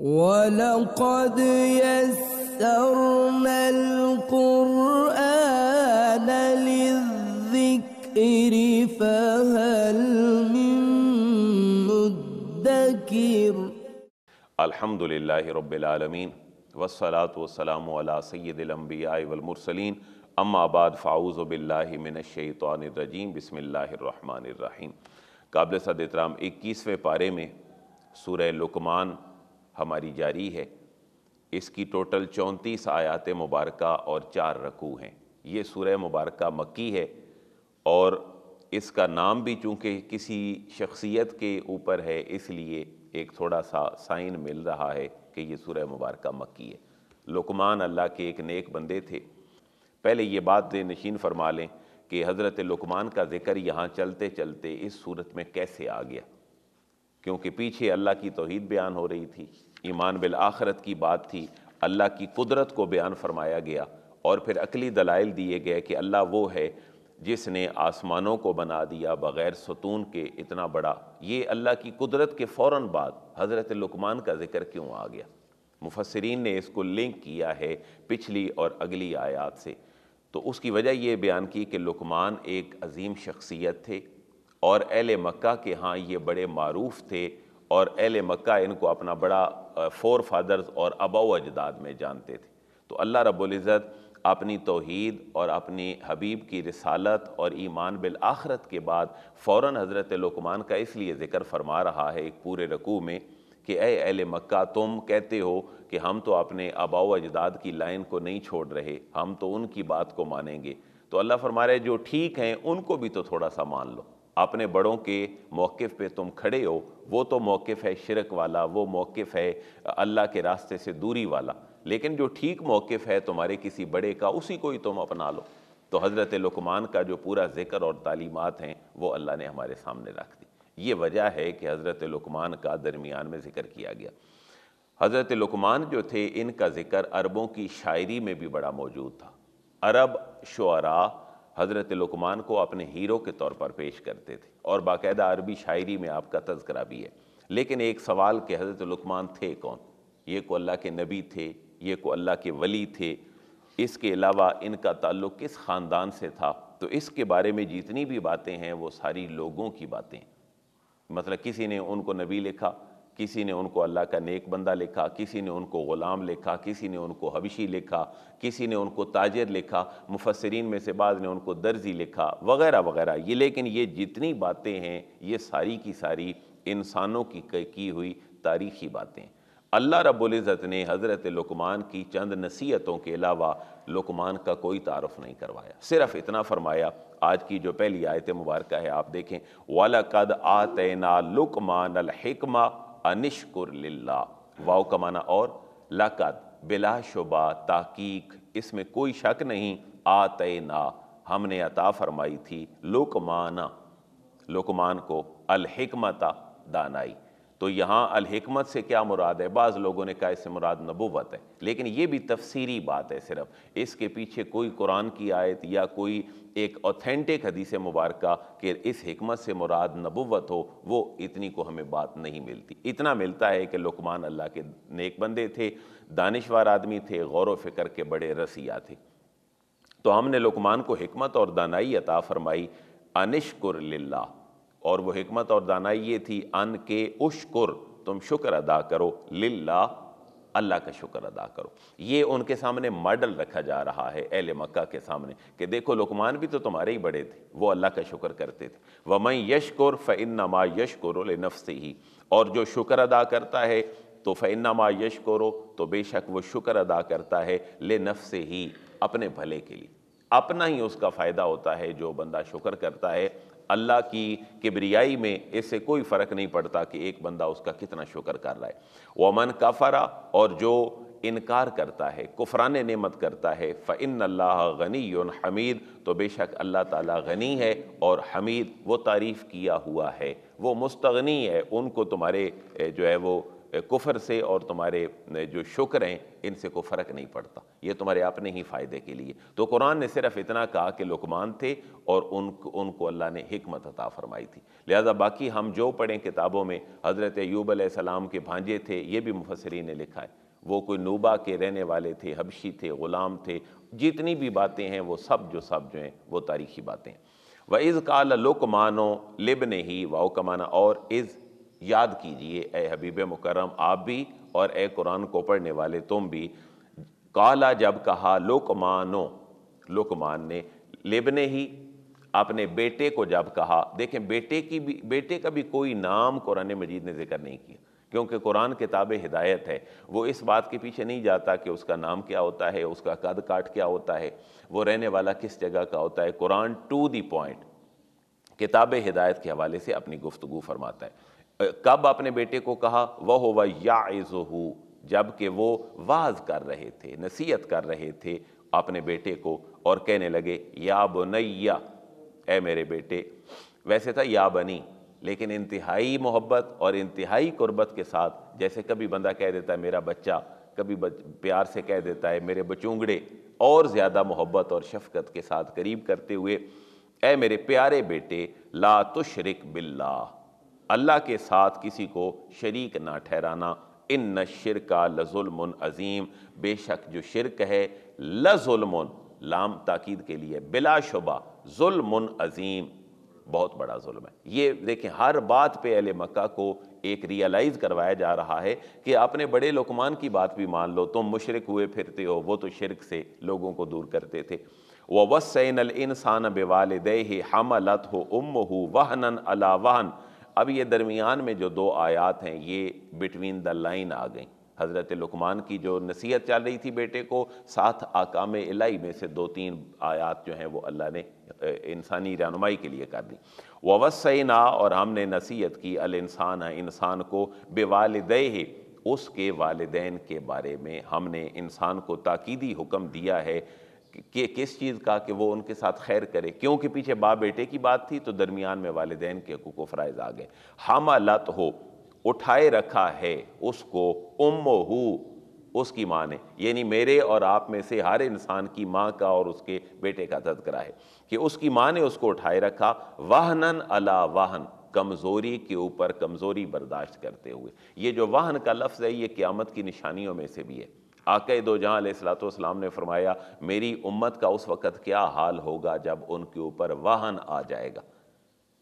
ولقد يسرنا القرآن للذكر فهل من مدكر الحمد لله رب العالمين والصلاة والسلام على سيد الأنبياء والمرسلين अम्मा आबाद फ़ाउज़ बिल्लाशैतरजीम बसमीम काबिल सद इतराम इक्कीसवें पारे में सूर लकमान हमारी जारी है इसकी टोटल चौंतीस आयात मुबारक और चार रकू हैं ये सूर्य मुबारक मक्की है और इसका नाम भी चूँकि किसी शख्सियत के ऊपर है इसलिए एक थोड़ा सा साइन मिल रहा है कि ये सूर्य मुबारक मक्की है लुकमान अल्लाह के एक नेक बंदे थे पहले ये बात नशीन फरमा लें कि हज़रत लुकमान का ज़िक्र यहाँ चलते चलते इस सूरत में कैसे आ गया क्योंकि पीछे अल्लाह की तोहद बयान हो रही थी ईमान बिल आखरत की बात थी अल्लाह की कुदरत को बयान फरमाया गया और फिर अकली दलाइल दिए गए कि अल्लाह वो है जिसने आसमानों को बना दिया बग़ैर सतून के इतना बड़ा ये अल्लाह की कुदरत के फ़ौर बाद हज़रत लकमान का ज़िक्र क्यों आ गया मुफसरीन ने इसको लिंक किया है पिछली और अगली आयात से तो उसकी वजह ये बयान की कि लकमान एक अजीम शख्सियत थे और अहल मक्का के हाँ ये बड़े मरूफ थे और अहल मक्का इनको अपना बड़ा फोर फादर्स और अबा अजदाद में जानते थे तो अल्लाह रब्ज़त अपनी तोहद और अपनी हबीब की रसालत और ईमान बिल आखरत के बाद फ़ौर हज़रत लकमान का इसलिए ज़िक्र फरमा रहा है एक पूरे रकू में कि ए अहल मक्का तुम कहते हो कि हम तो अपने आबा अजदाद की लाइन को नहीं छोड़ रहे हम तो उनकी बात को मानेंगे तो अल्लाह फरमा रहे जो ठीक हैं उनको भी तो थोड़ा सा मान लो अपने बड़ों के मौक़ पे तुम खड़े हो वो तो मौक़ है शिरक वाला वो मौक़ है अल्लाह के रास्ते से दूरी वाला लेकिन जो ठीक मौक़ है तुम्हारे किसी बड़े का उसी को ही तुम अपना लो तो हज़रत लकमान का जो पूरा ज़िक्र और तालीमत हैं वो अल्लाह ने हमारे सामने रख दी ये वजह है कि हज़रत लकमान का दरमियान में ज़िक्र किया गया हज़रत लकमान जो थे इनका ज़िक्र अरबों की शायरी में भी बड़ा मौजूद था अरब शुरा हज़रत लकमान को अपने हीरो के तौर पर पेश करते थे और बाकायदा अरबी शायरी में आपका तस्करा भी है लेकिन एक सवाल के हज़रत लकमान थे कौन ये को अल्लाह के नबी थे ये को अल्लाह के वली थे इसके अलावा इनका ताल्लुक़ किस ख़ानदान से था तो इसके बारे में जितनी भी बातें हैं वो सारी लोगों की बातें मतलब किसी ने उनको नबी लिखा किसी ने उनको अल्लाह का नेक बंदा लिखा किसी ने उनको ग़ुलाम लिखा किसी ने उनको हबशी लिखा किसी ने उनको ताजर लिखा मुफसरीन में से बाद ने उनको दर्जी लिखा वगैरह वगैरह ये लेकिन ये जितनी बातें हैं ये सारी की सारी इंसानों की की हुई तारीखी बातें अल्लाह रबुल्ज़त ने हज़रत लकमान की चंद नसीहतों के अलावा लकमान का कोई तारफ़ नहीं करवाया सिर्फ़ इतना फ़रमाया आज की जो पहली आयत मुबारक है आप देखें वाला कद आतना लकमान अलहकमा अनिश लिल्ला वाव कमाना और लकद बिला शुबा ताकीक इसमें कोई शक नहीं आते ना हमने अता फरमाई थी लोकमाना लोकमान को अलहिकमता दानाई तो यहाँ अलहमत से क्या मुराद है बाज़ लोगों ने कहा इससे मुराद नबूवत है लेकिन ये भी तफसीरी बात है सिर्फ इसके पीछे कोई कुरान की आयत या कोई एक ऑथेंटिक हदीस मुबारक कि इस हमत से मुराद नबूवत हो वो इतनी को हमें बात नहीं मिलती इतना मिलता है कि लुकमान अल्लाह के नेक बंदे थे दानशवार आदमी थे गौर फ़िक्र के बड़े रसिया थे तो हमने लुकमान को हमत और दानाई अता फ़रमाई अनिशकुर और वो हमत और दानाई ये थी अन के उशकुर तुम शुक्र अदा करो लिल्ला अल्लाह का शुक्र अदा करो ये उनके सामने मॉडल रखा जा रहा है अहल मक्का के सामने कि देखो लुकमान भी तो तुम्हारे ही बड़े थे वो अल्लाह का शुक्र करते थे व मैं यशकुर फ़ैन मा यशकुर नफ से ही और जो शुक्र अदा करता है तो फ़ैन मा यशकुर तो बेशक वो शुक्र अदा करता है ले नफ से ही अपने भले के लिए अपना ही उसका फ़ायदा होता है जो बंदा शुक्र करता है अल्लाह की किबरियाई में इससे कोई फ़र्क नहीं पड़ता कि एक बंदा उसका कितना शुक्र कर रहा है वमन काफरा और जो इनकार करता है कुफरान नमत करता है फ़िन अल्लाह गनी हमीद तो बेशक अल्लाह ताला गनी है और हमीद वो तारीफ़ किया हुआ है वो मुस्तगनी है उनको तुम्हारे जो है वो कुफर से और तुम्हारे जो शुक्र हैं इनसे कोई फ़र्क नहीं पड़ता ये तुम्हारे अपने ही फ़ायदे के लिए तो कुरान ने सिर्फ इतना कहा कि लुकमान थे और उन उनको अल्लाह ने हमत अता फरमाई थी लिहाजा बाकी हम जो पढ़ें किताबों में हज़रत यूब सलाम के भांजे थे ये भी मुफसरी ने लिखा है वो कोई नूबा के रहने वाले थे हबशी थे ग़ुलाम थे जितनी भी बातें हैं वो सब जो सब जो हैं वो तारीखी बातें हैं व इज़ काल लुकमानो लिब ने ही वाओ कमाना और इज़ याद कीजिए ए हबीब मुकरम आप भी और ए कुरान को पढ़ने वाले तुम भी काला जब कहा लोकमानो लोकमान ने लेबने ही अपने बेटे को जब कहा देखें बेटे की भी बेटे का भी कोई नाम कुरान मजीद ने जिक्र नहीं किया क्योंकि कुरान किताब हिदायत है वो इस बात के पीछे नहीं जाता कि उसका नाम क्या होता है उसका कद काट क्या होता है वो रहने वाला किस जगह का होता है कुरान टू दी पॉइंट किताब हिदायत के हवाले से अपनी गुफ्तु फरमाता है कब अपने बेटे को कहा वह हो वह या जबकि वो वाज कर रहे थे नसीहत कर रहे थे अपने बेटे को और कहने लगे या बनैया ए मेरे बेटे वैसे था या बनी लेकिन इंतहाई मोहब्बत और इंतहाई कुर्बत के साथ जैसे कभी बंदा कह देता है मेरा बच्चा कभी बच, प्यार से कह देता है मेरे बचूंगड़े और ज़्यादा मोहब्बत और शफकत के साथ करीब करते हुए ए मेरे प्यारे बेटे ला तो शरिक बिल्ला अल्लाह के साथ किसी को शरीक ना ठहराना इन न शिर का लजुलमन अज़ीम बेशक जो शिरक है लजुलमन लाम ताकीद के लिए बिलाशुबा जुलमन अज़ीम बहुत बड़ा जुल्म है ये देखें हर बात पे अल मक्का को एक रियलाइज़ करवाया जा रहा है कि आपने बड़े लोकमान की बात भी मान लो तुम मुशरक हुए फिरते हो वो तो शिरक से लोगों को दूर करते थे व वसन इंसान हम अलत हो उम हो वहन अला वहन अब ये दरमियान में जो दो आयात हैं ये बिटवीन द लाइन आ गई हज़रत लकमान की जो नसीहत चल रही थी बेटे को साथ आकाम इलाई में से दो तीन आयात जो हैं वो अल्लाह ने इंसानी रहनुमाई के लिए कर दी ना और हमने नसीहत की अल इंसान है इंसान को बेवालद ही उसके वालदेन के बारे में हमने इंसान को ताकीदी हुक्म दिया है कि किस चीज़ का कि वो उनके साथ खैर करे क्योंकि पीछे बाप बेटे की बात थी तो दरमियान में वालदेन के हकूक फ़राइज आ गए लत हो उठाए रखा है उसको उम हो उसकी माँ ने यानी मेरे और आप में से हर इंसान की माँ का और उसके बेटे का तस्करा है कि उसकी माँ ने उसको उठाए रखा वाहनन अला वाहन कमज़ोरी के ऊपर कमज़ोरी बर्दाश्त करते हुए ये जो वाहन का लफ्ज़ है ये क़्यामत की निशानियों में से भी है आके दो जहाँ सलाम ने फरमाया मेरी उम्मत का उस वक़्त क्या हाल होगा जब उनके ऊपर वाहन आ जाएगा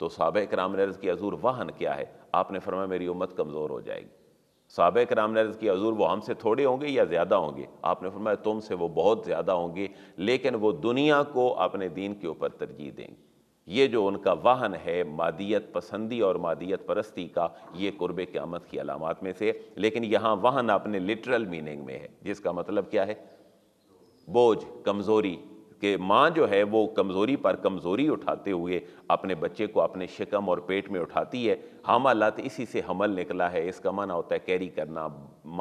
तो सबक राम नरज की हजूर वाहन क्या है आपने फरमाया मेरी उम्मत कमज़ोर हो जाएगी सबक राम नरज की हजूर वो हमसे थोड़े होंगे या ज़्यादा होंगे आपने फरमाया तुमसे वो बहुत ज़्यादा होंगे लेकिन वो दुनिया को अपने दीन के ऊपर तरजीह देंगे ये जो उनका वाहन है मादियत पसंदी और मादियत परस्ती का ये कुर्ब क़्यामत की अलामत में से लेकिन यहाँ वाहन अपने लिटरल मीनिंग में है जिसका मतलब क्या है बोझ कमज़ोरी के माँ जो है वो कमज़ोरी पर कमज़ोरी उठाते हुए अपने बच्चे को अपने शिकम और पेट में उठाती है हमालत इसी से हमल निकला है इसका माना होता है कैरी करना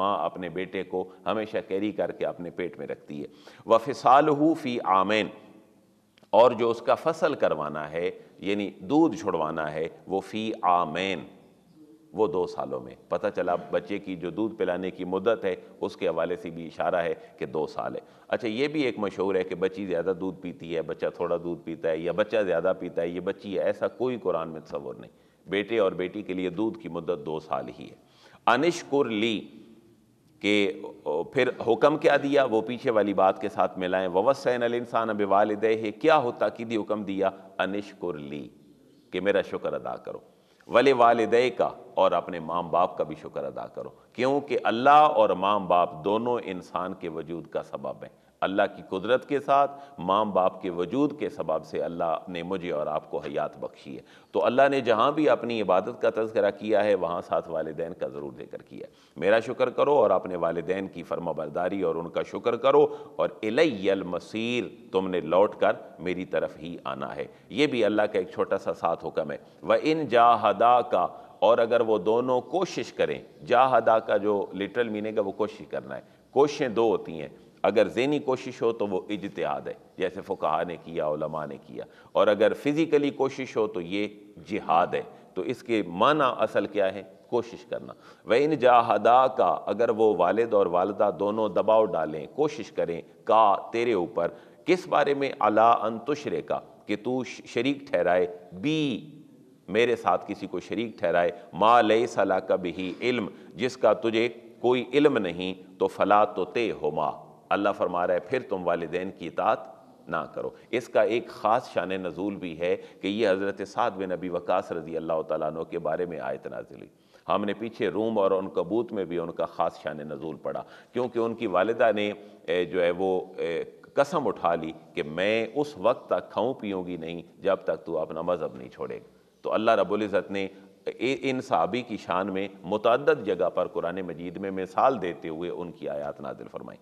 माँ अपने बेटे को हमेशा कैरी करके अपने पेट में रखती है वफिसालहू फ़ी आमैन और जो उसका फसल करवाना है यानी दूध छुड़वाना है वो फ़ी आमैन वो दो सालों में पता चला बच्चे की जो दूध पिलाने की मुद्दत है उसके हवाले से भी इशारा है कि दो साल है अच्छा ये भी एक मशहूर है कि बच्ची ज़्यादा दूध पीती है बच्चा थोड़ा दूध पीता है या बच्चा ज़्यादा पीता है ये बच्ची है ऐसा कोई कुरान में तस्वुर नहीं बेटे और बेटी के लिए दूध की मुद्दत दो साल ही है कुर ली कि फिर हुक्म क्या दिया वो पीछे वाली बात के साथ मिलाएं ववसन अल इंसान अब वालद है क्या होता कि दी हुक्म दिया अनिशकुर ली कि मेरा शुक्र अदा करो वले वालदे का और अपने माम बाप का भी शुक्र अदा करो क्योंकि अल्लाह और माम बाप दोनों इंसान के वजूद का सबब है अल्लाह की कुदरत के साथ माम बाप के वजूद के सबाब से अल्लाह ने मुझे और आपको हयात बख्शी है तो अल्लाह ने जहाँ भी अपनी इबादत का तस्करा किया है वहाँ साथ वालदेन का ज़रूर जिक्र किया है मेरा शुक्र करो और अपने वालदेन की फर्मा बरदारी और उनका शुक्र करो और इलैल मसीर तुमने लौट कर मेरी तरफ ही आना है ये भी अल्लाह का एक छोटा सा साथ हुक्म है व इन जाहदा का और अगर वो दोनों कोशिश करें जाहदा का जो लिटरल मीनिंग है वो कोशिश करना है कोशिशें दो होती हैं अगर जेनी कोशिश हो तो वो इजतहाद है जैसे फ़ुकाहा ने किया उलमा ने किया और अगर फ़िज़िकली कोशिश हो तो ये जिहाद है तो इसके माना असल क्या है कोशिश करना व इन जाहदा का अगर वो वालद और वालदा दोनों दबाव डालें कोशिश करें का तेरे ऊपर किस बारे में अला अंतुशरे का कि तू शरीक ठहराए बी मेरे साथ किसी को शरीक ठहराए मा लई सला कभी इल्म जिसका तुझे कोई इल्म नहीं तो फला तो ते हो माँ अल्लाह फरमा रहा है फिर तुम वालदेन की इतात ना करो इसका एक ख़ास शान नज़ूल भी है कि ये हज़रत साद बिन नबी वकास रज़ी अल्लाह तु के बारे में आयत नाजिली हमने पीछे रूम और उन कबूत में भी उनका ख़ास शान नज़ूल पढ़ा क्योंकि उनकी वालदा ने जो है वो कसम उठा ली कि मैं उस वक्त तक खाऊँ पीऊँगी नहीं जब तक तू अपना मज़हब नहीं छोड़ेगा तो अल्लाह इज़्ज़त ने इन सहाबी की शान में मतद जगह पर कुरान मजीद में मिसाल देते हुए उनकी आयात नाजिल फरमाई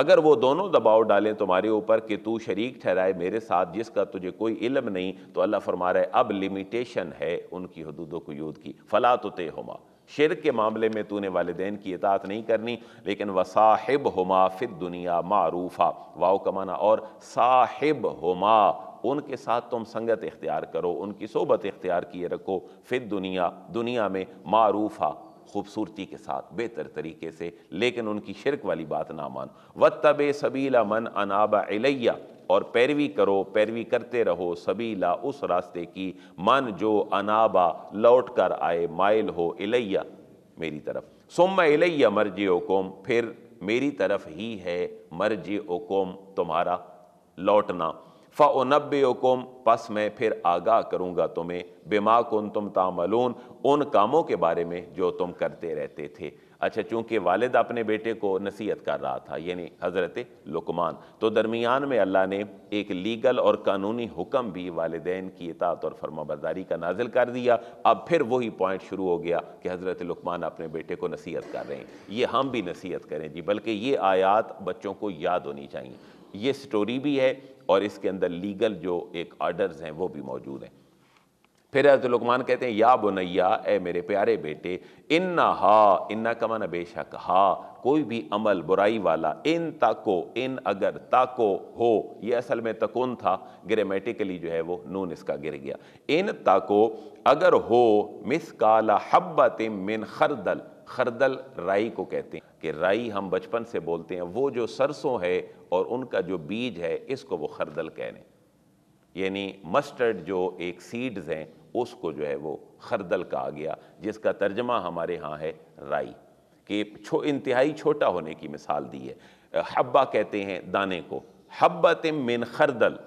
अगर वो दोनों दबाव डालें तुम्हारे ऊपर कि तू शरीक ठहराए मेरे साथ जिसका तुझे कोई इलम नहीं तो अल्लाह फरमा रहा है अब लिमिटेशन है उनकी हदूद यूद की फ़ला तो ते हुमा शिर के मामले में तूने वालदेन की इतात नहीं करनी लेकिन व साहिब हुमा फिद दुनिया मारूफ़ा वाओ कमाना और साहिब हुमा उनके साथ तुम संगत इख्तियार करो उनकी सोबत इख्तियार किए रखो फिर दुनिया दुनिया में मारूफ़ा खूबसूरती के साथ बेहतर तरीके से लेकिन उनकी शिरक वाली बात ना मानो व तब सबीला मन अनाबा अलैया और पैरवी करो पैरवी करते रहो सबीला उस रास्ते की मन जो अनाबा लौट कर आए माइल हो इलैया मेरी तरफ सुम इलैया मर्ज ओकोम फिर मेरी तरफ ही है मर्ज ओकोम तुम्हारा लौटना फ़नबुम पस मैं फिर आगाह करूँगा तुम्हें बेमा कन तुम तामलून उन कामों के बारे में जो तुम करते रहते थे अच्छा चूँकि वालद अपने बेटे को नसीहत कर रहा था यानी हज़रत लुकमान तो दरमियान में अल्लाह ने एक लीगल और कानूनी हुक्म भी वालदेन की इतात और फर्माबरदारी का नाजिल कर दिया अब फिर वही पॉइंट शुरू हो गया कि हज़रत लुकमान अपने बेटे को नसीहत कर रहे हैं ये हम भी नसीहत करें जी बल्कि ये आयात बच्चों को याद होनी चाहिए ये स्टोरी भी है और इसके अंदर लीगल जो एक आर्डर्स हैं वो भी मौजूद हैं फिर हजरत लकमान कहते हैं या बुनैया ए मेरे प्यारे बेटे इन्ना हा इन्ना का माना बेशक हा कोई भी अमल बुराई वाला इन ताको इन अगर ताको हो ये असल में तकुन था ग्रामेटिकली जो है वो नून इसका गिर गया इन ताको अगर हो मिस काला हब्बा तिम मिन खरदल खरदल राई को कहते हैं कि राई हम बचपन से बोलते हैं वो जो सरसों है और उनका जो बीज है इसको वो खरदल कह रहे हैं यानी मस्टर्ड जो एक सीड्स हैं उसको जो है वो खरदल कहा गया जिसका तर्जमा हमारे यहाँ है राई कि छो इंतहाई छोटा होने की मिसाल दी है हब्बा कहते हैं दाने को हब्बत मिन खरदल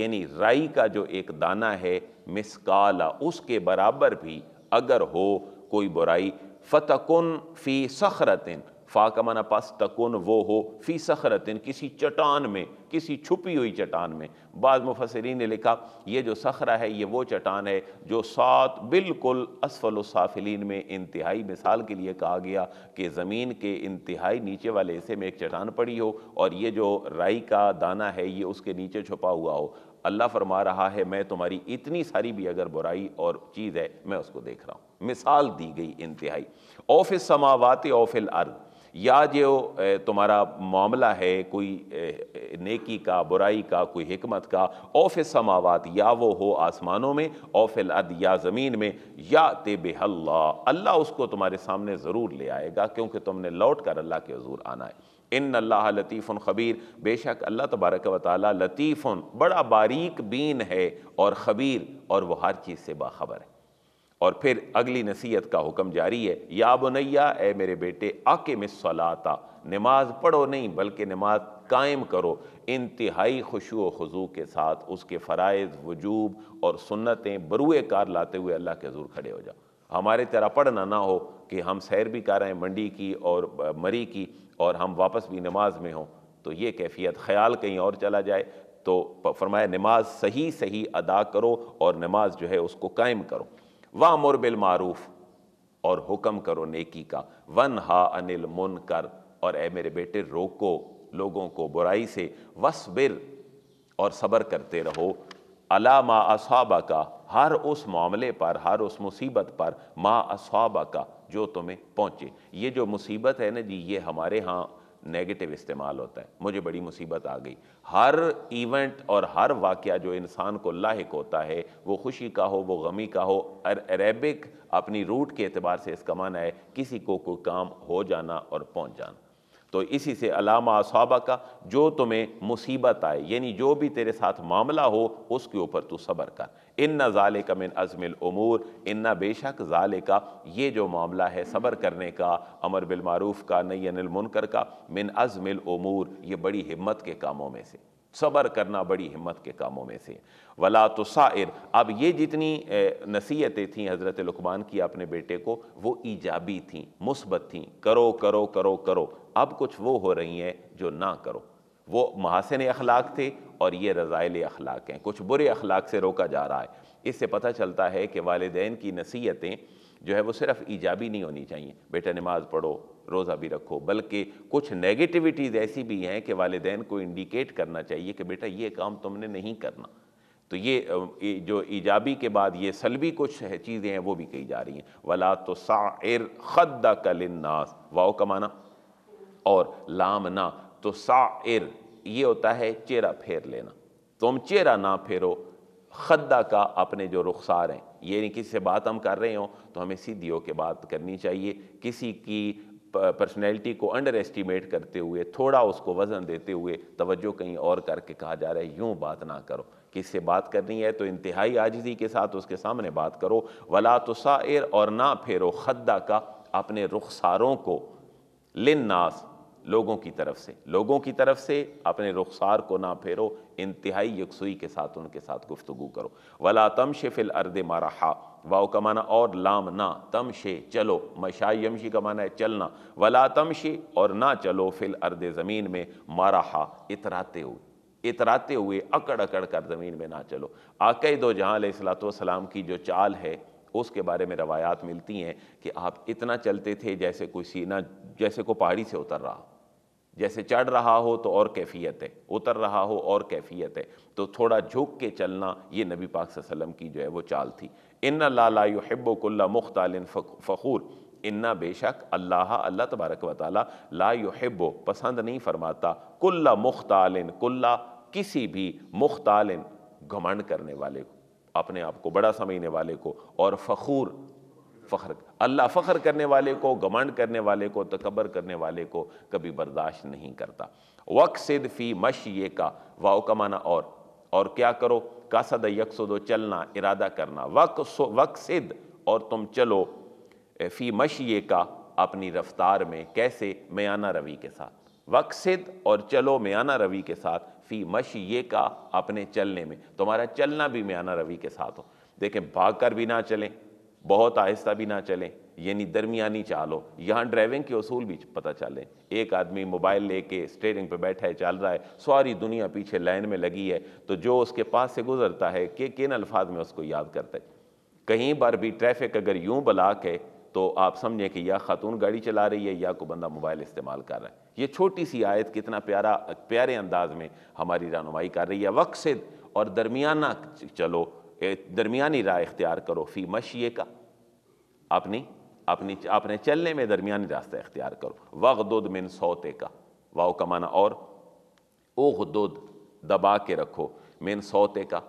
यानी राई का जो एक दाना है मिसकाला उसके बराबर भी अगर हो कोई बुराई फ़तकुन फ़ी सखरतिन फ़ा का माना पास तकुन वो हो फ़ी सखरतिन किसी चट्टान में किसी छुपी हुई चट्टान में बाद मुफसरीन ने लिखा ये जो सखरा है ये वो चट्टान है जो सात बिल्कुल असफलसाफिलीन में इंतहाई मिसाल के लिए कहा गया कि ज़मीन के इंतहाई नीचे वाले हिस्से में एक चट्टान पड़ी हो और ये जो राई का दाना है ये उसके नीचे छुपा हुआ हो अल्लाह फरमा रहा है मैं तुम्हारी इतनी सारी भी अगर बुराई और चीज़ है मैं उसको देख रहा हूँ मिसाल दी गई इंतहाई औफ समावात औफिल अर्द या जो तुम्हारा मामला है कोई नेकी का बुराई का कोई हमत का औफ समावात या वो हो आसमानों में औफिल अर्द या ज़मीन में या तेब अल्लाह अल्लाह उसको तुम्हारे सामने ज़रूर ले आएगा क्योंकि तुमने लौट कर अल्लाह के हजूर आना है इन अल्लाह लतीफ़ुन ख़बीर बेशक अल्लाह तबारक व ताली लतीफ़ुन बड़ा बारीक बीन है और ख़बीर और वह हर चीज़ से बाखबर है और फिर अगली नसीहत का हुक्म जारी है या बुनैया ए मेरे बेटे आके में सलाता नमाज पढ़ो नहीं बल्कि नमाज कायम करो इंतहाई खुशु खजू के साथ उसके फ़रज़ वजूब और सुन्नतें बरुए कार लाते हुए अल्लाह के जूर खड़े हो जाओ हमारे तरह पढ़ना ना हो कि हम सैर भी कर रहे हैं मंडी की और मरी की और हम वापस भी नमाज में हों तो ये कैफियत ख्याल कहीं और चला जाए तो फरमाया नमाज सही सही अदा करो और नमाज जो है उसको कायम करो बिल मारूफ और हुक्म करो नेकी का वन हा अनिल मुन कर और ए मेरे बेटे रोको लोगों को बुराई से वसबिर और सबर करते रहो अलामा असाबा का हर उस मामले पर हर उस मुसीबत पर मा असाबा का जो तुम्हें पहुँचे ये जो मुसीबत है ना जी ये हमारे यहाँ नेगेटिव इस्तेमाल होता है मुझे बड़ी मुसीबत आ गई हर इवेंट और हर वाक़ जो इंसान को लाक होता है वो खुशी का हो वो गमी का हो अरेबिक अपनी रूट के अतबार से इसका माना है किसी को कोई काम हो जाना और पहुंच जाना तो इसी से अलामा असाबा का जो तुम्हें मुसीबत आए यानी जो भी तेरे साथ मामला हो उसके ऊपर तू सब्र कर इन न ज़ाले का मिन अज़मिल उमूर इन न बेशक ज़ाले का ये जो मामला है सबर करने का अमर बिलमारूफ़ का नई अनिल मुनकर का मिन अज़मिल उमूर ये बड़ी हिम्मत के कामों में से सबर करना बड़ी हिम्मत के कामों में से वला तो शायर अब ये जितनी नसीहतें थीं हज़रत लकमान की अपने बेटे को वो ईजाबी थीं मुस्बत थीं करो करो करो करो अब कुछ वो हो रही हैं जो ना करो वो महासिन अखलाक थे और ये रज़ायल अखलाक हैं कुछ बुरे अखलाक से रोका जा रहा है इससे पता चलता है कि वालदेन की नसीहतें जो है वो सिर्फ़ ईजाबी नहीं होनी चाहिए बेटा नमाज़ पढ़ो रोज़ा भी रखो बल्कि कुछ नेगेटिविटीज़ ऐसी भी हैं कि वालदेन को इंडिकेट करना चाहिए कि बेटा ये काम तुमने नहीं करना तो ये जो ईजाबी के बाद ये सलबी कुछ है, चीज़ें हैं वो भी कही जा रही हैं वला तो सार खद कलनास वाओ कमाना और लाम ना तो सार ये होता है चेहरा फेर लेना तुम चेहरा ना फेरो खद्दा का अपने जो रुखसार हैं ये नहीं किसी से बात हम कर रहे हो तो हमें सीधी के बात करनी चाहिए किसी की पर्सनैलिटी को अंडर एस्टिमेट करते हुए थोड़ा उसको वज़न देते हुए तवज्जो कहीं और करके कहा जा रहा है यूँ बात ना करो किससे बात करनी है तो इंतहाई आजजी के साथ उसके सामने बात करो वला तो शायर और ना फेरो खद्दा का अपने रुखसारों को लिन नास लोगों की तरफ से लोगों की तरफ से अपने रुखसार को ना फेरो इंतहाई यकसुई के साथ उनके साथ गुफ्तु करो वला तम शिफिल अर्द मारा हा वाओ का माना और लाम ना तम शे चलो मशा यमशी का माना है चलना वला तम शे और ना चलो फिल अर्द ज़मीन में मारा हा इतराते हुए इतराते हुए अकड़ अकड़ कर ज़मीन में ना चलो आकई दो जहाँ सलाम की जो चाल है उसके बारे में रवायात मिलती हैं कि आप इतना चलते थे जैसे कोई सीना जैसे को पहाड़ी से उतर रहा जैसे चढ़ रहा हो तो और कैफियत है उतर रहा हो और कैफियत है तो थोड़ा झुक के चलना ये नबी पाक वसल्लम की जो है वो चाल थी इन्ना ला इन लालाबुल्ला मुख्तालिन फ़खूर इन्ना बेशक अल्लाह अल्लाह तबारक व ला युहिब्बो पसंद नहीं फरमाता कुल्ला मुख्तालिन कुल्ला किसी भी मुख्तालिन घमंड करने वाले को अपने आप को बड़ा समझने वाले को और फ़खूर फ़ख्र अल्लाह फ़ख्र करने वाले को गमंड करने वाले को तकबर करने वाले को कभी बर्दाश्त नहीं करता सिद फ़ी मश ये का वाओ कमाना और और क्या करो कासद यकसदो चलना इरादा करना वक सिद और तुम चलो फ़ी मश ये का अपनी रफ्तार में कैसे मयाना रवि के साथ सिद और चलो मयाना रवि के साथ फ़ी मश ये का अपने चलने में तुम्हारा चलना भी मयाना रवि के साथ हो देखें भाग कर भी ना चलें बहुत आहिस्ता भी ना चलें यानी दरमियानी चालो यहाँ ड्राइविंग के असूल भी पता चलें एक आदमी मोबाइल लेके स्टेयरिंग पे बैठा है चल रहा है सारी दुनिया पीछे लाइन में लगी है तो जो उसके पास से गुजरता है कि किन अल्फाज में उसको याद करता है कहीं बार भी ट्रैफिक अगर यूँ बलाक है तो आप समझें कि या खातून गाड़ी चला रही है या को बंदा मोबाइल इस्तेमाल कर रहा है ये छोटी सी आयत कितना प्यारा प्यारे अंदाज में हमारी रहनुमाई कर रही है वक्सिद और दरमियाना चलो दरमिया राय इख्तियार करो फ़ी मशिए का अपनी अपनी अपने चलने में दरमिया रास्ता इख्तियार करो वगदुद मिन सौते का वाओ का और ओह दुद दबा के रखो मिन सौते का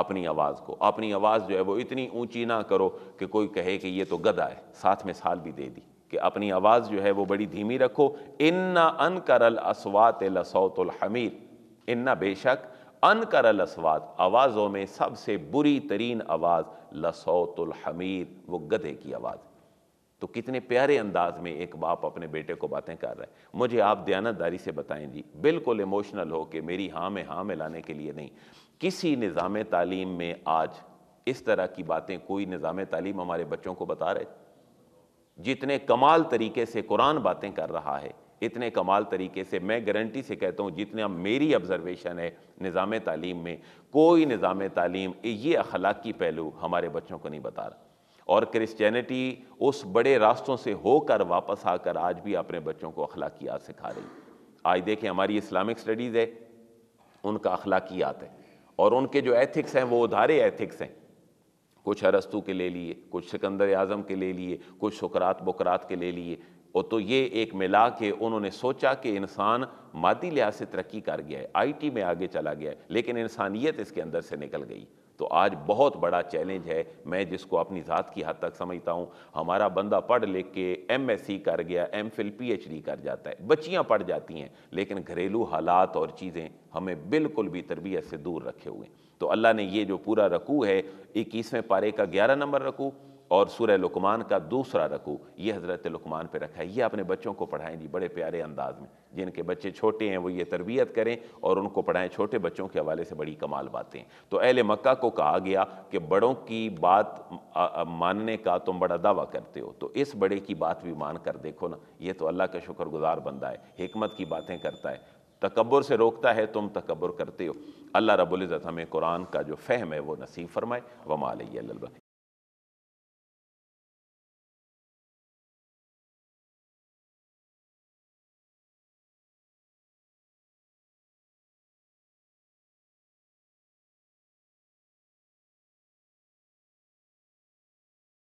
अपनी आवाज़ को अपनी आवाज़ जो है वो इतनी ऊंची ना करो कि कोई कहे कि ये तो गदा है साथ में साल भी दे दी कि अपनी आवाज़ जो है वो बड़ी धीमी रखो इन्ना अन करल असवात लसौतुल हमीर इन्ना बेशक अन कर लसवात आवाज़ों में सबसे बुरी तरीन आवाज़ लसौतुल हमीद वो गधे की आवाज़ तो कितने प्यारे अंदाज में एक बाप अपने बेटे को बातें कर रहा है मुझे आप दयानतदारी से बताएं जी बिल्कुल इमोशनल हो के मेरी हाँ में हाँ मिलाने के लिए नहीं किसी निज़ाम तालीम में आज इस तरह की बातें कोई निज़ाम तालीम हमारे बच्चों को बता रहे जितने कमाल तरीके से कुरान बातें कर रहा है इतने कमाल तरीके से मैं गारंटी से कहता हूँ जितना मेरी ऑब्ज़रवेशन है निज़ाम तालीम में कोई निज़ाम तालीम ये अखलाक की पहलू हमारे बच्चों को नहीं बता रहा और क्रिश्चियनिटी उस बड़े रास्तों से होकर वापस आकर आज भी अपने बच्चों को अखलाकियात सिखा रही आज देखें हमारी इस्लामिक स्टडीज़ है उनका अखलाकियात है और उनके जो एथिक्स हैं वो उधारे एथिक्स हैं कुछ अरस्तु के ले लिए कुछ सिकंदर आज़म के ले लिए कुछ शकरात बकरात के ले लिए वो तो ये एक मिला के उन्होंने सोचा कि इंसान मादी लिहाज से तरक्की कर गया है आईटी में आगे चला गया है लेकिन इंसानियत इसके अंदर से निकल गई तो आज बहुत बड़ा चैलेंज है मैं जिसको अपनी ज़ात की हद तक समझता हूँ हमारा बंदा पढ़ लिख के एम एस सी कर गया M Phil P H D कर जाता है बच्चियाँ पढ़ जाती हैं लेकिन घरेलू हालात और चीज़ें हमें बिल्कुल भी तरबियत से दूर रखे हुए हैं तो अल्लाह ने ये जो पूरा रकू है इक्कीसवें पारे का ग्यारह नंबर रकू और सूर्य लकमान का दूसरा रखू ये हज़रत लकमान पे रखा है ये अपने बच्चों को पढ़ाएं जी बड़े प्यारे अंदाज में जिनके बच्चे छोटे हैं वो ये तरबियत करें और उनको पढ़ाएं छोटे बच्चों के हवाले से बड़ी कमाल बातें तो अहल मक्का को कहा गया कि बड़ों की बात मानने का तुम बड़ा दावा करते हो तो इस बड़े की बात भी मान कर देखो ना ये तो अल्लाह का शुक्रगुजार बंदा है हमत की बातें करता है तकबर से रोकता है तुम तकबर करते हो अल्लाह रबुल्ज़त हमें कुरान का जो फ़हम है वो नसीब फरमाए वमाल